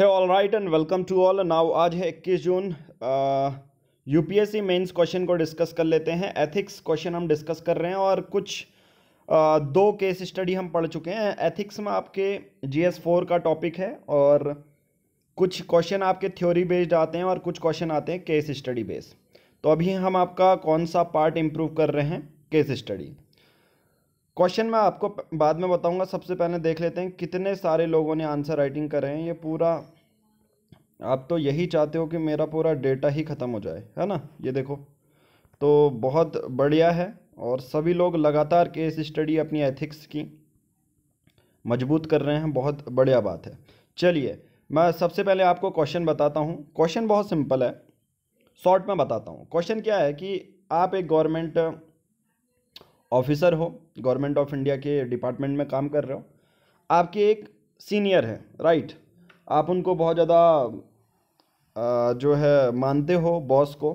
है all right and welcome to all now आज है इक्कीस जून यूपीएससी मेंस क्वेश्चन को डिस्कस कर लेते हैं एथिक्स क्वेश्चन हम डिस्कस कर रहे हैं और कुछ uh, दो केस स्टडी हम पढ़ चुके हैं एथिक्स में आपके जी एस फोर का टॉपिक है और कुछ क्वेश्चन आपके थ्योरी बेस्ड आते हैं और कुछ क्वेश्चन आते हैं केस स्टडी बेस्ड तो अभी हम आपका कौन सा पार्ट इम्प्रूव कर रहे हैं केस स्टडी क्वेश्चन मैं आपको बाद में बताऊंगा सबसे पहले देख लेते हैं कितने सारे लोगों ने आंसर राइटिंग करे हैं ये पूरा आप तो यही चाहते हो कि मेरा पूरा डेटा ही ख़त्म हो जाए है ना ये देखो तो बहुत बढ़िया है और सभी लोग लगातार केस स्टडी अपनी एथिक्स की मजबूत कर रहे हैं बहुत बढ़िया बात है चलिए मैं सबसे पहले आपको क्वेश्चन बताता हूँ क्वेश्चन बहुत सिंपल है शॉर्ट में बताता हूँ क्वेश्चन क्या है कि आप एक गवर्नमेंट ऑफिसर हो गवर्नमेंट ऑफ इंडिया के डिपार्टमेंट में काम कर रहे हो आपके एक सीनियर है राइट आप उनको बहुत ज़्यादा जो है मानते हो बॉस को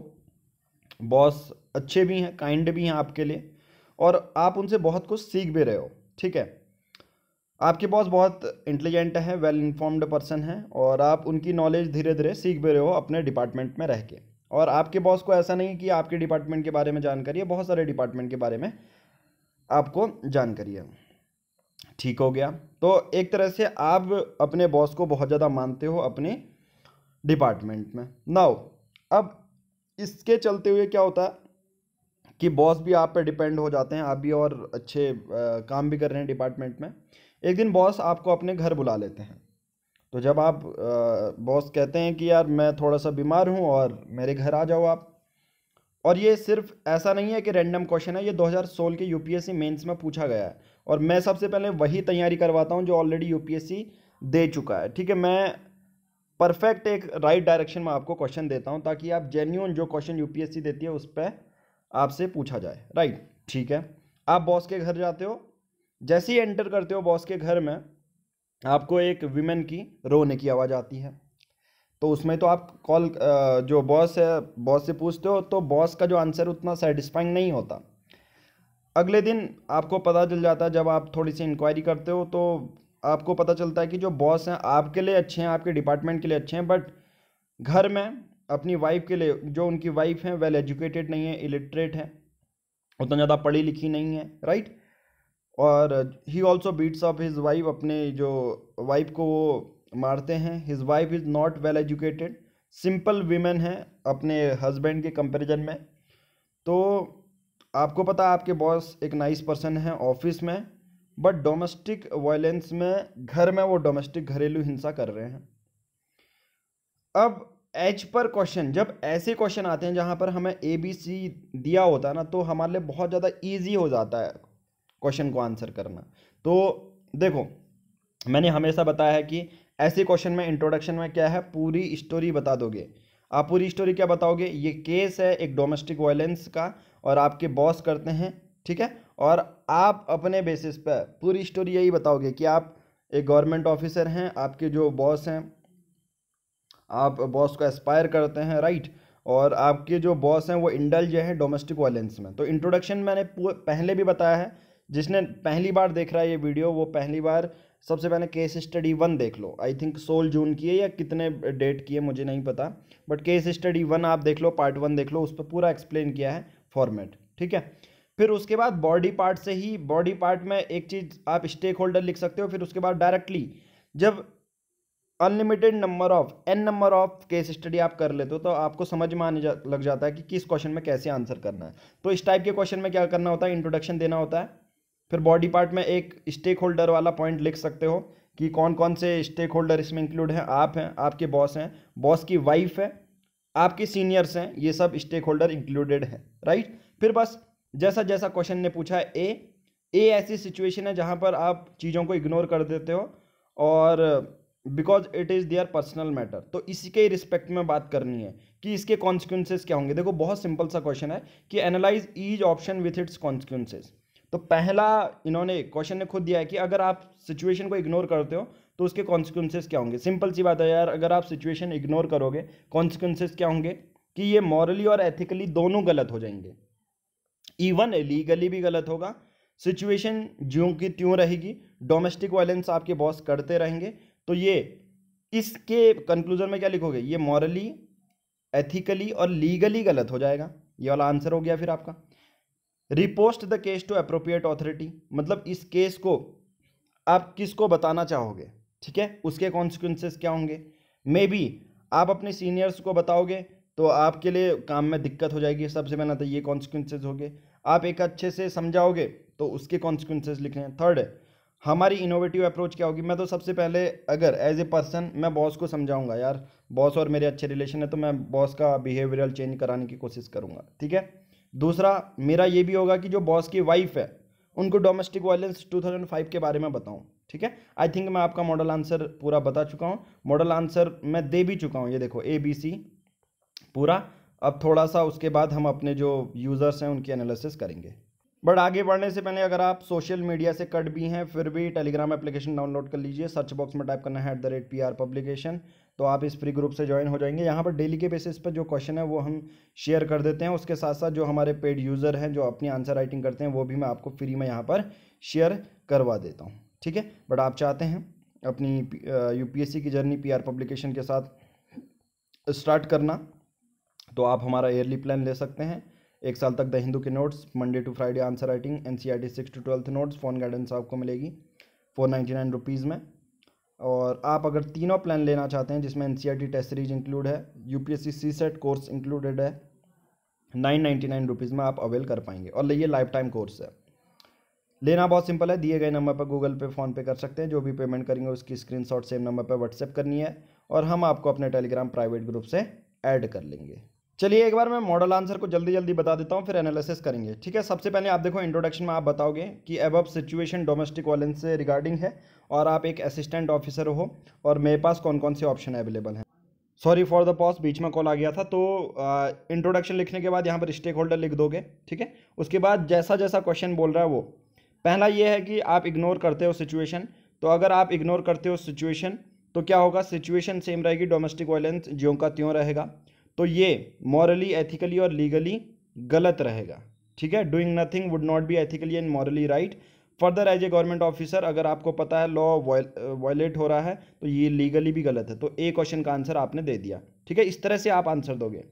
बॉस अच्छे भी हैं काइंड भी हैं आपके लिए और आप उनसे बहुत कुछ सीख भी रहे हो ठीक है आपके बॉस बहुत इंटेलिजेंट हैं वेल इन्फॉर्म्ड पर्सन हैं और आप उनकी नॉलेज धीरे धीरे सीख भी रहे हो अपने डिपार्टमेंट में रह के और आपके बॉस को ऐसा नहीं कि आपके डिपार्टमेंट के बारे में जानकारी है बहुत सारे डिपार्टमेंट के बारे में आपको जानकारी है ठीक हो गया तो एक तरह से आप अपने बॉस को बहुत ज़्यादा मानते हो अपने डिपार्टमेंट में नाउ अब इसके चलते हुए क्या होता है कि बॉस भी आप पर डिपेंड हो जाते हैं आप भी और अच्छे आ, काम भी कर रहे हैं डिपार्टमेंट में एक दिन बॉस आपको अपने घर बुला लेते हैं तो जब आप बॉस कहते हैं कि यार मैं थोड़ा सा बीमार हूँ और मेरे घर आ जाओ आप और ये सिर्फ ऐसा नहीं है कि रैंडम क्वेश्चन है ये 2016 के यूपीएससी मेंस में पूछा गया है और मैं सबसे पहले वही तैयारी करवाता हूँ जो ऑलरेडी यूपीएससी दे चुका है ठीक है मैं परफेक्ट एक राइट right डायरेक्शन में आपको क्वेश्चन देता हूँ ताकि आप जेन्यून जो क्वेश्चन यूपीएससी देती है उस पर आपसे पूछा जाए राइट right, ठीक है आप बॉस के घर जाते हो जैसे ही एंटर करते हो बॉस के घर में आपको एक विमेन की रोने की आवाज़ आती है तो उसमें तो आप कॉल जो बॉस है बॉस से पूछते हो तो बॉस का जो आंसर उतना सेटिस्फाइंग नहीं होता अगले दिन आपको पता चल जाता है जब आप थोड़ी सी इंक्वायरी करते हो तो आपको पता चलता है कि जो बॉस हैं आपके लिए अच्छे हैं आपके डिपार्टमेंट के लिए अच्छे हैं बट घर में अपनी वाइफ के लिए जो उनकी वाइफ हैं वेल एजुकेटेड नहीं है इलिटरेट है उतना ज़्यादा पढ़ी लिखी नहीं है राइट और he also beats of his wife अपने जो वाइफ को वो मारते हैं his wife is not well educated simple women है अपने हस्बैंड के कंपैरिजन में तो आपको पता आपके बॉस एक नाइस पर्सन है ऑफिस में बट डोमेस्टिक वायलेंस में घर में वो डोमेस्टिक घरेलू हिंसा कर रहे हैं अब एच पर क्वेश्चन जब ऐसे क्वेश्चन आते हैं जहाँ पर हमें ए बी सी दिया होता है ना तो हमारे लिए बहुत ज़्यादा ईजी हो जाता है क्वेश्चन को आंसर करना तो देखो मैंने हमेशा बताया है कि ऐसे क्वेश्चन में इंट्रोडक्शन में क्या है पूरी स्टोरी बता दोगे आप पूरी स्टोरी क्या बताओगे ये केस है एक डोमेस्टिक वायलेंस का और आपके बॉस करते हैं ठीक है और आप अपने बेसिस पर पूरी स्टोरी यही बताओगे कि आप एक गवर्नमेंट ऑफिसर हैं आपके जो बॉस हैं आप बॉस को एस्पायर करते हैं राइट और आपके जो बॉस हैं वो इंडल जो हैं डोमेस्टिक वायलेंस में तो इंट्रोडक्शन मैंने पहले भी बताया है जिसने पहली बार देख रहा है ये वीडियो वो पहली बार सबसे पहले केस स्टडी वन देख लो आई थिंक सोल जून की है या कितने डेट की है मुझे नहीं पता बट केस स्टडी वन आप देख लो पार्ट वन देख लो उस पर पूरा एक्सप्लेन किया है फॉर्मेट ठीक है फिर उसके बाद बॉडी पार्ट से ही बॉडी पार्ट में एक चीज़ आप स्टेक होल्डर लिख सकते हो फिर उसके बाद डायरेक्टली जब unlimited number of N number of case study आप कर लेते हो तो आपको समझ में आने जा, लग जाता है कि किस क्वेश्चन में कैसे आंसर करना है तो इस टाइप के क्वेश्चन में क्या करना होता है इंट्रोडक्शन देना होता है फिर बॉडी पार्ट में एक स्टेक होल्डर वाला पॉइंट लिख सकते हो कि कौन कौन से स्टेक होल्डर इसमें इंक्लूड हैं आप हैं आपके बॉस हैं बॉस की वाइफ है आपके सीनियर्स हैं ये सब स्टेक होल्डर इंक्लूडेड है राइट फिर बस जैसा जैसा क्वेश्चन ने पूछा ए ए ऐसी सिचुएशन है जहाँ पर आप चीज़ों को इग्नोर कर देते हो और because it is their personal matter तो इसी के रिस्पेक्ट में बात करनी है कि इसके कॉन्सिक्वेंसेज क्या होंगे देखो बहुत सिंपल सा क्वेश्चन है कि analyse each option with its consequences तो पहला इन्होंने क्वेश्चन ने खुद दिया है कि अगर आप सिचुएशन को इग्नोर करते हो तो उसके कॉन्सिक्वेंसेज क्या होंगे सिंपल सी बात है यार अगर आप सिचुएशन इग्नोर करोगे कॉन्सिक्वेंसेज क्या होंगे कि ये मॉरली और एथिकली दोनों गलत हो जाएंगे इवन लीगली भी गलत होगा सिचुएशन ज्यों की त्यों रहेगी डोमेस्टिक वायलेंस आपके बॉस करते रहेंगे तो ये इसके कंक्लूजन में क्या लिखोगे ये मॉरली एथिकली और लीगली गलत हो जाएगा ये वाला आंसर हो गया फिर आपका report the case to appropriate authority मतलब इस केस को आप किसको बताना चाहोगे ठीक है उसके कॉन्सिक्वेंसेस क्या होंगे मे बी आप अपने सीनियर्स को बताओगे तो आपके लिए काम में दिक्कत हो जाएगी सबसे मैंने तो ये कॉन्सिक्वेंसेज हो गए आप एक अच्छे से समझाओगे तो उसके कॉन्सिक्वेंसेज लिख हैं थर्ड हमारी इनोवेटिव अप्रोच क्या होगी मैं तो सबसे पहले अगर एज ए पर्सन मैं बॉस को समझाऊंगा यार बॉस और मेरे अच्छे रिलेशन है तो मैं बॉस का बिहेवियरल चेंज कराने की कोशिश करूँगा ठीक है दूसरा मेरा ये भी होगा कि जो बॉस की वाइफ है उनको डोमेस्टिक वायलेंस 2005 के बारे में बताऊं ठीक है आई थिंक मैं आपका मॉडल आंसर पूरा बता चुका हूँ मॉडल आंसर मैं दे भी चुका हूँ ये देखो ए बी सी पूरा अब थोड़ा सा उसके बाद हम अपने जो यूज़र्स हैं उनकी एनालिसिस करेंगे बट आगे बढ़ने से पहले अगर आप सोशल मीडिया से कट भी हैं फिर भी टेलीग्राम एप्लीकेशन डाउनलोड कर लीजिए सर्च बॉक्स में टाइप करना है at the rate P R publication तो आप इस फ्री ग्रुप से ज्वाइन हो जाएंगे यहाँ पर डेली के बेसिस पर जो क्वेश्चन है वो हम शेयर कर देते हैं उसके साथ साथ जो हमारे पेड यूज़र हैं जो अपनी आंसर राइटिंग करते हैं वो भी मैं आपको फ्री में यहाँ पर शेयर करवा देता हूँ ठीक है बट आप चाहते हैं अपनी यू की जर्नी पी पब्लिकेशन के साथ स्टार्ट करना तो आप हमारा एयरली प्लान ले सकते हैं एक साल तक द हिंदू के notes Monday to Friday answer writing N C R T six to twelfth notes phone guidance आपको मिलेगी फोर नाइन्टी नाइन रुपीज़ में और आप अगर तीनों प्लान लेना चाहते हैं जिसमें एन टेस्ट सीरीज इंक्लूड है U C set course included है नाइन नाइन्टी नाइन रुपीज़ में आप अवेल कर पाएंगे और ये लाइफ टाइम कोर्स है लेना बहुत सिंपल है दिए गए नंबर पर गूगल पे फ़ोन पे कर सकते हैं जो भी पेमेंट करेंगे उसकी स्क्रीनशॉट सेम नंबर पर व्हाट्सएप करनी है और हम आपको अपने टेलीग्राम प्राइवेट ग्रुप से ऐड कर लेंगे चलिए एक बार मैं मॉडल आंसर को जल्दी जल्दी बता देता हूँ फिर एनालिसिस करेंगे ठीक है सबसे पहले आप देखो इंट्रोडक्शन में आप बताओगे कि अब सिचुएशन डोमेस्टिक वायलेंस से रिगार्डिंग है और आप एक असिस्टेंट ऑफिसर हो और मेरे पास कौन कौन से ऑप्शन अवेलेबल हैं सॉरी फॉर द पॉज बीच में कॉल आ गया था तो इंट्रोडक्शन लिखने के बाद यहाँ पर स्टेक होल्डर लिख दोगे ठीक है उसके बाद जैसा जैसा क्वेश्चन बोल रहा है वो पहला ये है कि आप इग्नोर करते हो सिचुएशन तो अगर आप इग्नोर करते हो सिचुएशन तो क्या होगा सिचुएशन सेम रहेगी डोमेस्टिक वायलेंस ज्यों का त्यों रहेगा तो ये मॉरली एथिकली और लीगली गलत रहेगा ठीक है doing nothing would not be ethically and morally right further as a government officer अगर आपको पता है लॉ वायलेट हो रहा है तो ये लीगली भी गलत है तो ए क्वेश्चन का आंसर आपने दे दिया ठीक है इस तरह से आप आंसर दोगे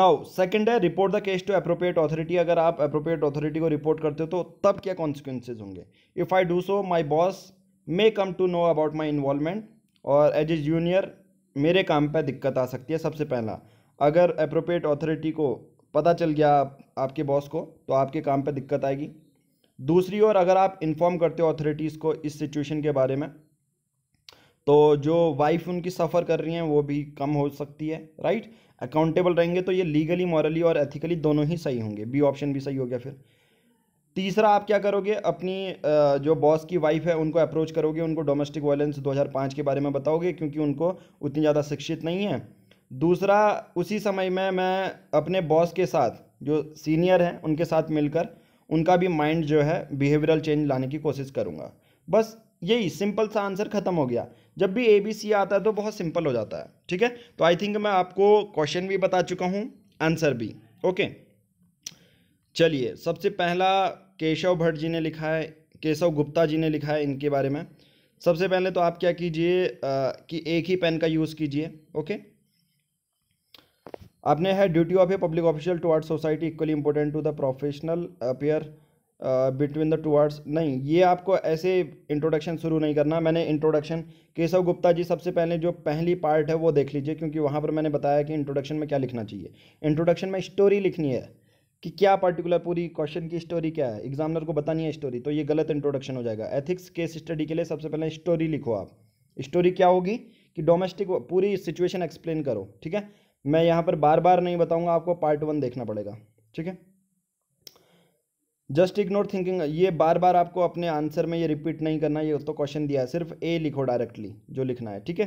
नाउ सेकंड है report the case to appropriate authority अगर आप अप्रोप्रिएट अथॉरिटी को रिपोर्ट करते हो तो तब क्या कॉन्सिक्वेंसेज होंगे if I do so my boss may come to know about my involvement और एज ए जूनियर मेरे काम पर दिक्कत आ सकती है सबसे पहला अगर अप्रोप्रिएट अथॉरिटी को पता चल गया आप, आपके बॉस को तो आपके काम पर दिक्कत आएगी दूसरी ओर अगर आप इन्फॉर्म करते हो अथॉरिटीज़ को इस सिचुएशन के बारे में तो जो वाइफ उनकी सफ़र कर रही हैं वो भी कम हो सकती है राइट अकाउंटेबल रहेंगे तो ये लीगली मॉरली और एथिकली दोनों ही सही होंगे बी ऑप्शन भी सही हो गया फिर तीसरा आप क्या करोगे अपनी जो बॉस की वाइफ है उनको अप्रोच करोगे उनको डोमेस्टिक वायलेंस 2005 के बारे में बताओगे क्योंकि उनको उतनी ज़्यादा शिक्षित नहीं है दूसरा उसी समय में मैं अपने बॉस के साथ जो सीनियर हैं उनके साथ मिलकर उनका भी माइंड जो है बिहेवियरल चेंज लाने की कोशिश करूँगा बस यही सिंपल सा आंसर खत्म हो गया जब भी ए बी सी आता है तो बहुत सिंपल हो जाता है ठीक है तो आई थिंक मैं आपको क्वेश्चन भी बता चुका हूँ आंसर भी ओके okay. चलिए सबसे पहला केशव भट्ट जी ने लिखा है केशव गुप्ता जी ने लिखा है इनके बारे में सबसे पहले तो आप क्या कीजिए कि एक ही पेन का यूज़ कीजिए ओके आपने है duty of a public official toward society equally important to the professional appear between the towards नहीं ये आपको ऐसे इंट्रोडक्शन शुरू नहीं करना मैंने इंट्रोडक्शन केशव गुप्ता जी सबसे पहले जो पहली पार्ट है वो देख लीजिए क्योंकि वहाँ पर मैंने बताया कि इंट्रोडक्शन में क्या लिखना चाहिए इंट्रोडक्शन में स्टोरी लिखनी है कि क्या पर्टिकुलर पूरी क्वेश्चन की स्टोरी क्या है एग्जामिनर को बतानी है स्टोरी तो ये गलत इंट्रोडक्शन हो जाएगा एथिक्स केस स्टडी के लिए सबसे पहले स्टोरी लिखो आप स्टोरी क्या होगी कि डोमेस्टिक पूरी सिचुएशन एक्सप्लेन करो ठीक है मैं यहाँ पर बार बार नहीं बताऊँगा आपको पार्ट वन देखना पड़ेगा ठीक है जस्ट इग्नोर थिंकिंग ये बार बार आपको अपने आंसर में ये रिपीट नहीं करना ये तो क्वेश्चन दिया है सिर्फ ए लिखो डायरेक्टली जो लिखना है ठीक है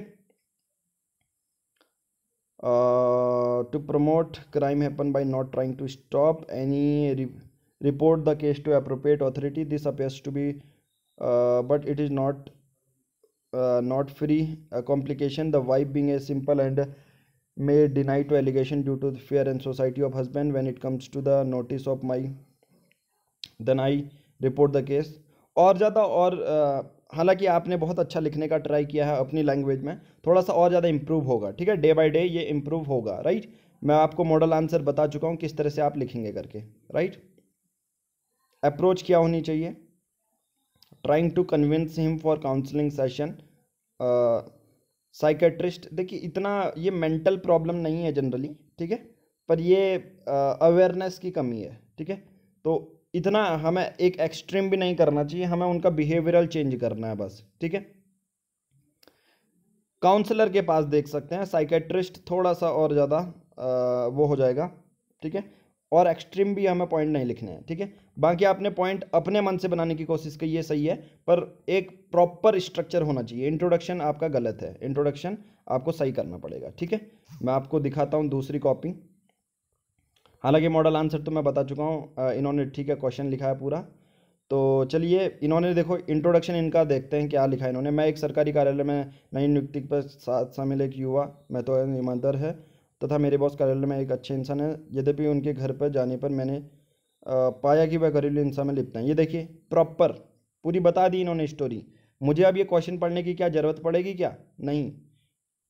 Uh, to promote crime happen by not trying to stop any re report the case to appropriate authority this appears to be uh, but it is not uh, not free a complication the wife being a simple and may deny to allegation due to the fear and society of husband when it comes to the notice of my then i report the case Or, ज़्यादा or. हालांकि आपने बहुत अच्छा लिखने का try किया है अपनी लैंग्वेज में थोड़ा सा और ज़्यादा इम्प्रूव होगा ठीक है डे बाई डे ये इम्प्रूव होगा राइट मैं आपको मॉडल आंसर बता चुका हूँ किस तरह से आप लिखेंगे करके राइट अप्रोच क्या होनी चाहिए trying to convince him for counselling session psychiatrist देखिए इतना ये मेंटल प्रॉब्लम नहीं है जनरली ठीक है पर ये अवेयरनेस uh, की कमी है ठीक है तो इतना हमें एक एक्सट्रीम भी नहीं करना चाहिए हमें उनका बिहेवियरल चेंज करना है बस ठीक है काउंसलर के पास देख सकते हैं साइकेट्रिस्ट थोड़ा सा और ज़्यादा वो हो जाएगा ठीक है और एक्सट्रीम भी हमें पॉइंट नहीं लिखने हैं ठीक है थीके? बाकी आपने पॉइंट अपने मन से बनाने की कोशिश की ये सही है पर एक प्रॉपर स्ट्रक्चर होना चाहिए इंट्रोडक्शन आपका गलत है इंट्रोडक्शन आपको सही करना पड़ेगा ठीक है मैं आपको दिखाता हूँ दूसरी कॉपी हालांकि मॉडल आंसर तो मैं बता चुका हूँ इन्होंने ठीक है क्वेश्चन लिखा है पूरा तो चलिए इन्होंने देखो इंट्रोडक्शन इनका देखते हैं क्या लिखा है इन्होंने मैं एक सरकारी कार्यालय में नई नियुक्ति पर साथ शामिल एक युवा मैं तो ईमानदार है तथा मेरे बॉस कार्यालय में एक अच्छे इंसान है यद्यपि उनके घर पर जाने पर मैंने पाया कि वह घरेलू इंसान में लिपते हैं ये देखिए प्रॉपर पूरी बता दी इन्होंने स्टोरी मुझे अब ये क्वेश्चन पढ़ने की क्या ज़रूरत पड़ेगी क्या नहीं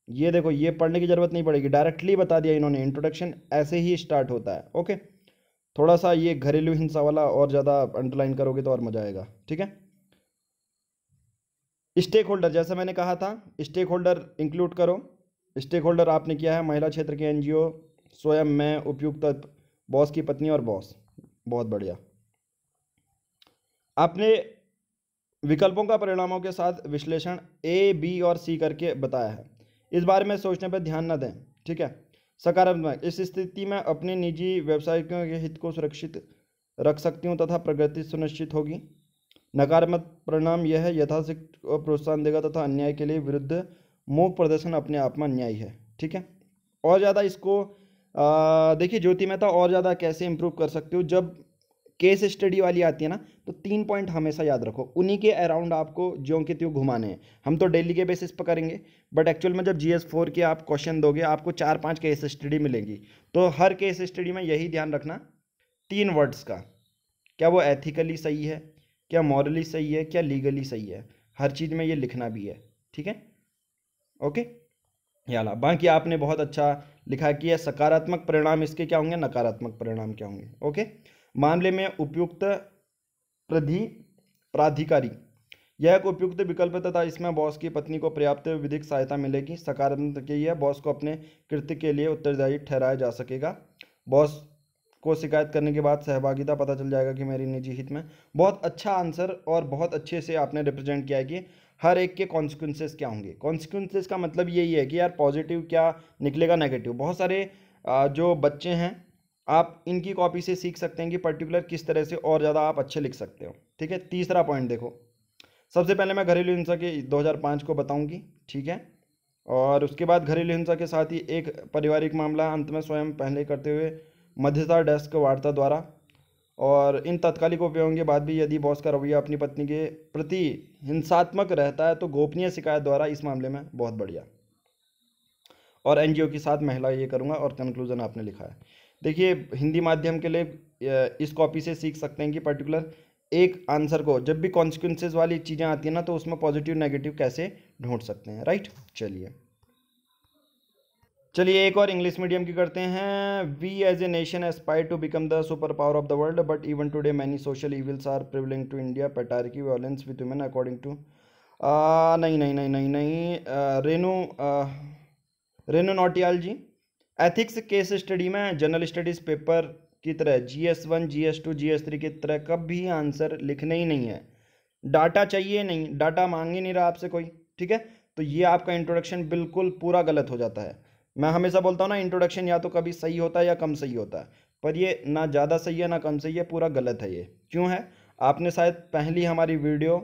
ये देखो ये पढ़ने की ज़रूरत नहीं पड़ेगी डायरेक्टली बता दिया इन्होंने इंट्रोडक्शन ऐसे ही स्टार्ट होता है ओके थोड़ा सा ये घरेलू हिंसा वाला और ज़्यादा अंडरलाइन करोगे तो और मज़ा आएगा ठीक है स्टेक होल्डर जैसा मैंने कहा था स्टेक होल्डर इंक्लूड करो स्टेक होल्डर आपने किया है महिला क्षेत्र के एनजीओ स्वयं मैं उपयुक्त बॉस की पत्नी और बॉस बहुत बढ़िया आपने विकल्पों का परिणामों के साथ विश्लेषण ए बी और सी करके बताया है इस बारे में सोचने पर ध्यान न दें ठीक है सकारात्मक इस स्थिति में अपने निजी व्यवसायिकों के हित को सुरक्षित रख सकती हूँ तथा प्रगति सुनिश्चित होगी नकारात्मक परिणाम यह है यथाशक्त प्रोत्साहन देगा तथा अन्याय के लिए विरुद्ध मूक प्रदर्शन अपने आप में अन्यायी है ठीक है और ज़्यादा इसको देखिए ज्योति मेहता और ज़्यादा कैसे इम्प्रूव कर सकते हो जब केस स्टडी वाली आती है ना तो तीन पॉइंट हमेशा याद रखो उन्हीं के अराउंड आपको ज्यों के त्यों घुमाने हैं हम तो डेली के बेसिस पर करेंगे बट एक्चुअल में जब जी एस फोर के आप क्वेश्चन दोगे आपको चार पाँच केस स्टडी मिलेंगी तो हर केस स्टडी में यही ध्यान रखना तीन वर्ड्स का क्या वो एथिकली सही है क्या मॉरली सही है क्या लीगली सही है हर चीज़ में ये लिखना भी है ठीक है ओके याला बाकी आपने बहुत अच्छा लिखा कि यह सकारात्मक परिणाम इसके क्या होंगे नकारात्मक परिणाम क्या होंगे ओके मामले में उपयुक्त प्रधि प्राधिकारी यह एक उपयुक्त विकल्प तथा इसमें बॉस की पत्नी को पर्याप्त विधिक सहायता मिलेगी सकारात्मक यह बॉस को अपने कृत्य के लिए उत्तरदायी ठहराया जा सकेगा बॉस को शिकायत करने के बाद सहभागिता पता चल जाएगा कि मेरी निजी हित में बहुत अच्छा आंसर और बहुत अच्छे से आपने रिप्रेजेंट किया है कि हर एक के कॉन्सिक्वेंसेस क्या होंगे कॉन्सिक्वेंसेस का मतलब यही है कि यार पॉजिटिव क्या निकलेगा नेगेटिव बहुत सारे जो बच्चे हैं आप इनकी कॉपी से सीख सकते हैं कि पर्टिकुलर किस तरह से और ज़्यादा आप अच्छे लिख सकते हो ठीक है तीसरा पॉइंट देखो सबसे पहले मैं घरेलू हिंसा के 2005 को बताऊंगी ठीक है और उसके बाद घरेलू हिंसा के साथ ही एक पारिवारिक मामला अंत में स्वयं पहले करते हुए मध्यस्था डेस्क वार्ता द्वारा और इन तत्कालिक उपयोगों के बाद भी यदि बॉस का रवैया अपनी पत्नी के प्रति हिंसात्मक रहता है तो गोपनीय शिकायत द्वारा इस मामले में बहुत बढ़िया और एनजीओ के साथ महिला ये करूँगा और कंक्लूजन आपने लिखा है देखिए हिंदी माध्यम के लिए इस कॉपी से सीख सकते हैं कि पर्टिकुलर एक आंसर को जब भी कॉन्सिक्वेंसेज वाली चीज़ें आती हैं ना तो उसमें पॉजिटिव नेगेटिव कैसे ढूंढ सकते हैं राइट चलिए चलिए एक और इंग्लिश मीडियम की करते हैं we as a nation aspire to become the super power of the world but even today many social evils are prevailing to India patriarchy violence with women according to नहीं नहीं नहीं नहीं नहीं Renu Renu Notiyal ji ethics case study में general studies paper की तरह G S one G S two G S three की तरह कभी आंसर लिखने ही नहीं है डाटा चाहिए नहीं डाटा मांग ही नहीं रहा आपसे कोई ठीक है तो ये आपका इंट्रोडक्शन बिल्कुल पूरा गलत हो जाता है मैं हमेशा बोलता हूँ ना इंट्रोडक्शन या तो कभी सही होता है या कम सही होता है पर ये ना ज़्यादा सही है ना कम सही है पूरा गलत है ये क्यों है आपने शायद पहली हमारी वीडियो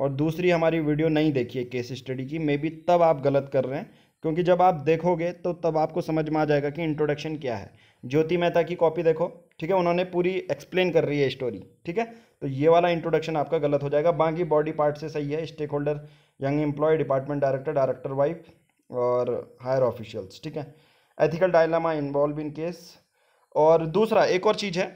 और दूसरी हमारी वीडियो नहीं देखी है केस स्टडी की मे बी तब आप गलत कर रहे हैं क्योंकि जब आप देखोगे तो तब आपको समझ में आ जाएगा कि इंट्रोडक्शन क्या है ज्योति मेहता की कॉपी देखो ठीक है उन्होंने पूरी एक्सप्लेन कर रही है स्टोरी ठीक है तो ये वाला इंट्रोडक्शन आपका गलत हो जाएगा बाकी बॉडी पार्ट से सही है stakeholder young employ department director director wife और हायर ऑफिशियल्स ठीक है ethical dilemma involve in case और दूसरा एक और चीज़ है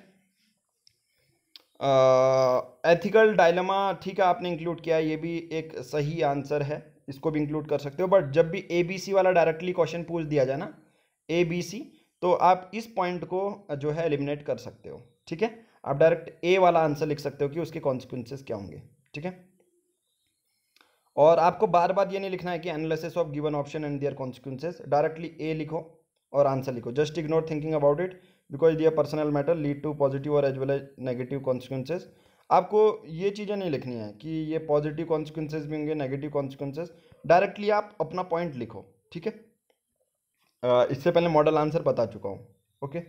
एथिकल डायलमा ठीक है आपने इंक्लूड किया ये भी एक सही आंसर है इसको भी इंक्लूड कर सकते हो बट जब भी ए बी सी वाला डायरेक्टली क्वेश्चन पूछ दिया जाए ना ए बी सी तो आप इस पॉइंट को जो है एलिमिनेट कर सकते हो ठीक है आप डायरेक्ट ए वाला आंसर लिख सकते हो कि उसके कॉन्सिक्वेंसेज क्या होंगे ठीक है और आपको बार बार ये नहीं लिखना है कि analysis of given option and their consequences directly A लिखो और आंसर लिखो just ignore thinking about it because their personal matter lead to positive और as well as negative consequences आपको ये चीज़ें नहीं लिखनी है कि ये पॉजिटिव कॉन्सिक्वेंसेज भी होंगे नेगेटिव कॉन्सिक्वेंसेज डायरेक्टली आप अपना पॉइंट लिखो ठीक है इससे पहले मॉडल आंसर बता चुका हूँ okay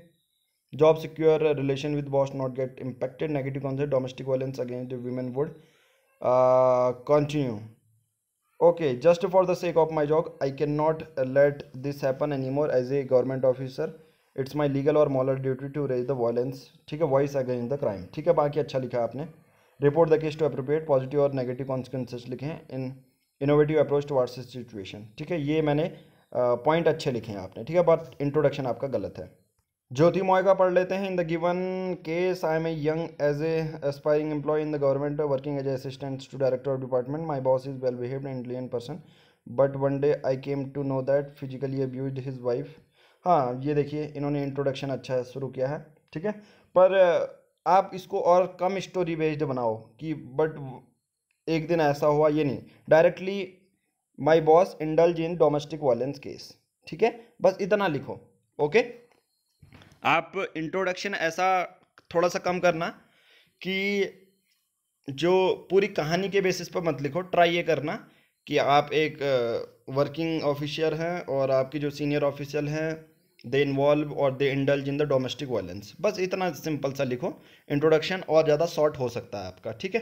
job secure relation with boss not get impacted negative concept domestic violence against women would continue for the sake of my job I can not let this happen any more as a government officer it's my legal और moral duty to raise the violence ठीक है voice against the crime ठीक है बाकी अच्छा लिखा है आपने report the case to appropriate positive और नेगेटिव कॉन्सिक्वेंसेज लिखे हैं in innovative approach to this situation ठीक है ये मैंने पॉइंट uh, अच्छे लिखे हैं आपने ठीक है बट इंट्रोडक्शन आपका गलत है ज्योति मॉय का पढ़ लेते हैं in the given case I am a young as a aspiring employ in the government working as assistant to director of department my boss is well behaved and person but one day I came to know that physically abuse his wife हाँ ये देखिए इन्होंने introduction अच्छा शुरू किया है ठीक है पर आप इसको और कम स्टोरी बेस्ड बनाओ कि बट एक दिन ऐसा हुआ ये नहीं directly my boss indulge in domestic violence case ठीक है बस इतना लिखो ओके आप इंट्रोडक्शन ऐसा थोड़ा सा कम करना कि जो पूरी कहानी के बेसिस पर मत लिखो ट्राई ये करना कि आप एक वर्किंग ऑफिशियर हैं और आपके जो सीनियर ऑफिशियल हैं दे इन्वॉल्व और they indulge in the domestic violence बस इतना सिंपल सा लिखो इंट्रोडक्शन और ज़्यादा शॉर्ट हो सकता है आपका ठीक है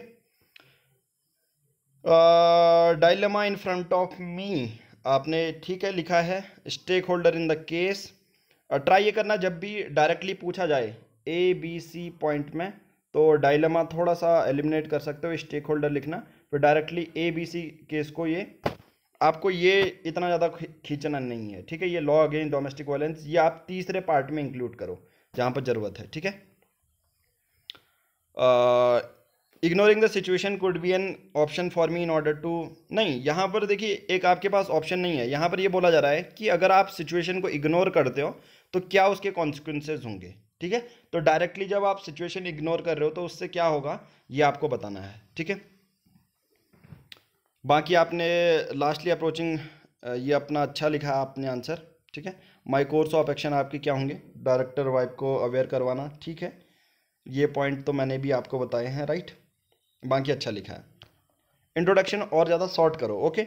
dilemma in front of me आपने ठीक है लिखा है stakeholder in the case try ये करना जब भी डायरेक्टली पूछा जाए ए बी सी पॉइंट में तो डायलेमा थोड़ा सा एलिमिनेट कर सकते हो स्टेक होल्डर लिखना फिर directly A B C case को ये आपको ये इतना ज़्यादा खींचना नहीं है ठीक है ये लॉ अगेंस्ट डोमेस्टिक वायलेंस ये आप तीसरे पार्ट में इंक्लूड करो जहाँ पर ज़रूरत है ठीक है ignoring the situation could be an option for me in order to नहीं यहाँ पर देखिए एक आपके पास ऑप्शन नहीं है यहाँ पर ये बोला जा रहा है कि अगर आप सिचुएशन को इग्नोर करते हो तो क्या उसके कॉन्सिक्वेंसेज होंगे ठीक है तो डायरेक्टली जब आप सिचुएशन इग्नोर कर रहे हो तो उससे क्या होगा ये आपको बताना है ठीक है बाकी आपने लास्टली अप्रोचिंग ये अपना अच्छा लिखा आपने आंसर ठीक है माई कोर्स ऑफ एक्शन आपके क्या होंगे डायरेक्टर वाइफ को अवेयर करवाना ठीक है ये पॉइंट तो मैंने भी आपको बताए हैं राइट बाकी अच्छा लिखा है इंट्रोडक्शन और ज़्यादा शॉर्ट करो ओके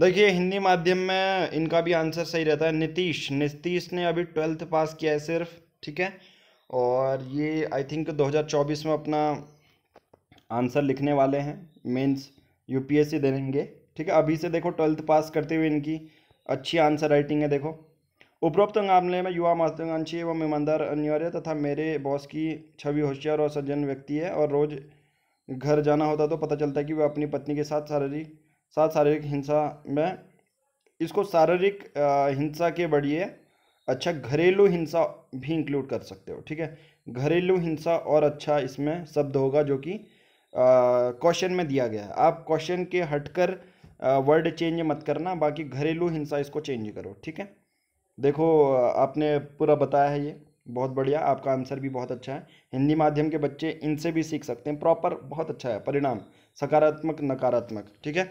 देखिए हिंदी माध्यम में इनका भी आंसर सही रहता है नीतीश नीतीश ने अभी ट्वेल्थ पास किया है सिर्फ ठीक है और ये आई थिंक 2024 में अपना आंसर लिखने वाले हैं मीन्स यूपीएससी देंगे ठीक है अभी से देखो ट्वेल्थ पास करते हुए इनकी अच्छी आंसर राइटिंग है देखो उपरोक्त मामले में युवा महत्वाकांक्षी एवं ईमानदार अनिवार्य तथा मेरे बॉस की छवि होशियार और सज्जन व्यक्ति है और रोज़ घर जाना होता तो पता चलता है कि वह अपनी पत्नी के साथ शारीरिक साथ शारीरिक हिंसा में इसको शारीरिक हिंसा के बढ़िए अच्छा घरेलू हिंसा भी इंक्लूड कर सकते हो ठीक है घरेलू हिंसा और अच्छा इसमें शब्द होगा जो कि क्वेश्चन में दिया गया है आप क्वेश्चन के हटकर वर्ड चेंज मत करना बाकी घरेलू हिंसा इसको चेंज करो ठीक है देखो आपने पूरा बताया है ये बहुत बढ़िया आपका आंसर भी बहुत अच्छा है हिंदी माध्यम के बच्चे इनसे भी सीख सकते हैं प्रॉपर बहुत अच्छा है परिणाम सकारात्मक नकारात्मक ठीक है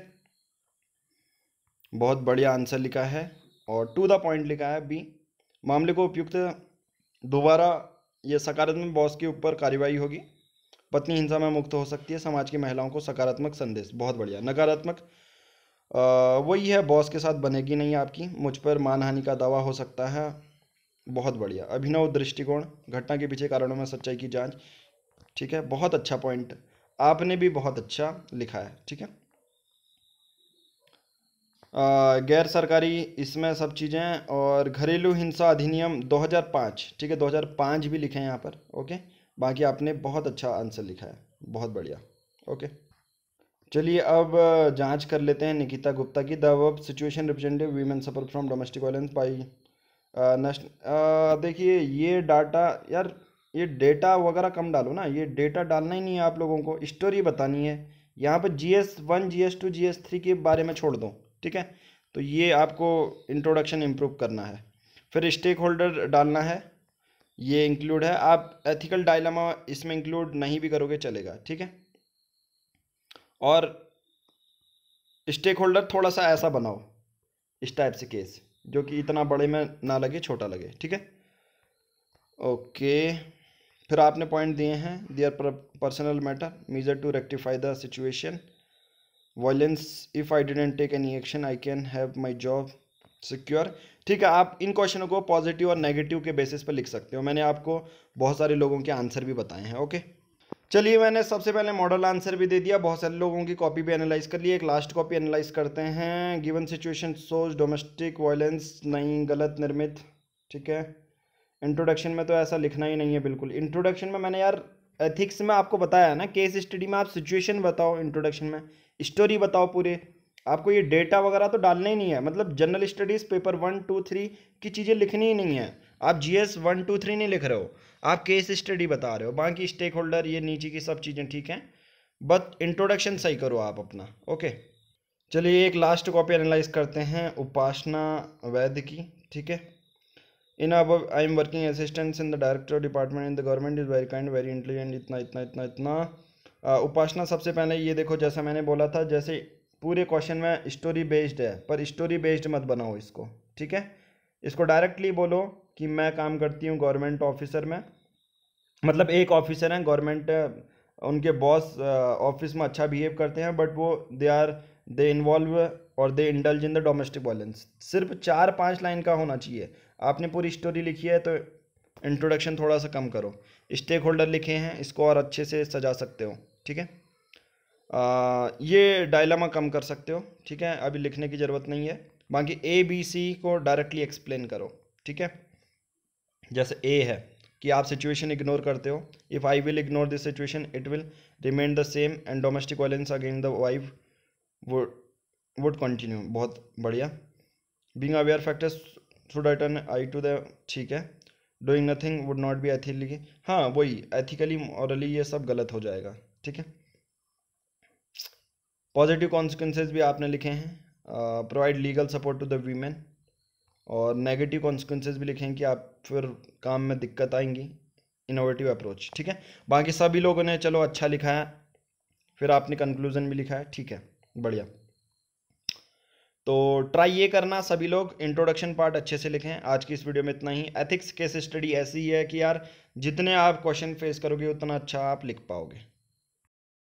बहुत बढ़िया आंसर लिखा है और टू द पॉइंट लिखा है बी मामले को उपयुक्त दोबारा ये सकारात्मक बॉस के ऊपर कार्यवाही होगी पत्नी हिंसा में मुक्त हो सकती है समाज की महिलाओं को सकारात्मक संदेश बहुत बढ़िया नकारात्मक वही है बॉस के साथ बनेगी नहीं आपकी मुझ पर मानहानि का दावा हो सकता है बहुत बढ़िया अभिनव दृष्टिकोण घटना के पीछे कारणों में सच्चाई की जांच ठीक है बहुत अच्छा पॉइंट आपने भी बहुत अच्छा लिखा है ठीक है गैर सरकारी इसमें सब चीज़ें और घरेलू हिंसा अधिनियम 2005 ठीक है 2005 भी लिखे हैं यहाँ पर ओके बाकी आपने बहुत अच्छा आंसर लिखा है बहुत बढ़िया ओके चलिए अब जांच कर लेते हैं निकिता गुप्ता की the verb situation representative women suffer from domestic violence by national देखिए ये डाटा यार ये डेटा वगैरह कम डालो ना ये डेटा डालना ही नहीं है आप लोगों को स्टोरी बतानी है यहाँ पर G S one G S two G S three के बारे में छोड़ दो ठीक है तो ये आपको इंट्रोडक्शन इम्प्रूव करना है फिर स्टेक होल्डर डालना है ये इंक्लूड है आप एथिकल डायलमा इसमें इंक्लूड नहीं भी करोगे चलेगा ठीक है और स्टेक होल्डर थोड़ा सा ऐसा बनाओ इस टाइप से केस जो कि इतना बड़े में ना लगे छोटा लगे ठीक है ओके फिर आपने पॉइंट दिए हैं their personal matter measure to rectify the situation violence if I didn't take any action I can have my job secure ठीक है आप इन क्वेश्चनों को पॉजिटिव और नेगेटिव के बेसिस पर लिख सकते हो मैंने आपको बहुत सारे लोगों के आंसर भी बताए हैं ओके चलिए मैंने सबसे पहले मॉडल आंसर भी दे दिया बहुत सारे लोगों की कॉपी भी एनालाइज कर ली एक लास्ट कॉपी एनालाइज करते हैं गिवन सिचुएशन सोच डोमेस्टिक वायलेंस नहीं गलत निर्मित ठीक है इंट्रोडक्शन में तो ऐसा लिखना ही नहीं है बिल्कुल इंट्रोडक्शन में मैंने यार एथिक्स में आपको बताया ना केस स्टडी में आप सिचुएशन बताओ इंट्रोडक्शन में स्टोरी बताओ पूरे आपको ये डेटा वगैरह तो डालना ही नहीं है मतलब general studies paper one two three की चीज़ें लिखनी ही नहीं है आप G S one two three नहीं लिख रहे हो आप केस स्टडी बता रहे हो बाकी स्टेक होल्डर ये नीचे की सब चीज़ें ठीक हैं बस इंट्रोडक्शन सही करो आप अपना ओके चलिए एक लास्ट कॉपी एनालाइज करते हैं उपासना वैद्य की ठीक है इन अब I am working assistants in the director department in the government is very kind very intelligent इतना इतना इतना इतना, इतना। उपासना सबसे पहले ये देखो जैसा मैंने बोला था जैसे पूरे क्वेश्चन में स्टोरी बेस्ड है पर स्टोरी बेस्ड मत बनाओ इसको ठीक है इसको डायरेक्टली बोलो कि मैं काम करती हूँ गवर्नमेंट ऑफिसर में मतलब एक ऑफिसर हैं गवर्नमेंट उनके बॉस ऑफिस में अच्छा बिहेव करते हैं बट वो दे आर दे इन्वॉल्व और they indulge in the domestic violence सिर्फ चार पाँच लाइन का होना चाहिए आपने पूरी स्टोरी लिखी है तो इंट्रोडक्शन थोड़ा सा कम करो स्टेक होल्डर लिखे हैं इसको और अच्छे से सजा सकते हो ठीक है ये डायलामा कम कर सकते हो ठीक है अभी लिखने की ज़रूरत नहीं है बाकी ए बी सी को डायरेक्टली एक्सप्लेन करो ठीक है जैसे ए है कि आप सिचुएशन इग्नोर करते हो if I will ignore this situation it will remain the same and domestic violence again the wife would would continue बहुत बढ़िया being aware factors should return I to the ठीक है doing nothing would not be ethically हाँ वही ethically morally ये सब गलत हो जाएगा ठीक है पॉजिटिव कॉन्सिक्वेंसेज भी आपने लिखे हैं provide legal support to the women और नेगेटिव कॉन्सिक्वेंसेज भी लिखे हैं कि आप फिर काम में दिक्कत आएंगी इनोवेटिव अप्रोच ठीक है बाकी सभी लोगों ने चलो अच्छा लिखा है फिर आपने कंक्लूजन भी लिखा है ठीक है बढ़िया तो ट्राई ये करना सभी लोग इंट्रोडक्शन पार्ट अच्छे से लिखें आज की इस वीडियो में इतना ही एथिक्स केस स्टडी ऐसी ही है कि यार जितने आप क्वेश्चन फेस करोगे उतना अच्छा आप लिख पाओगे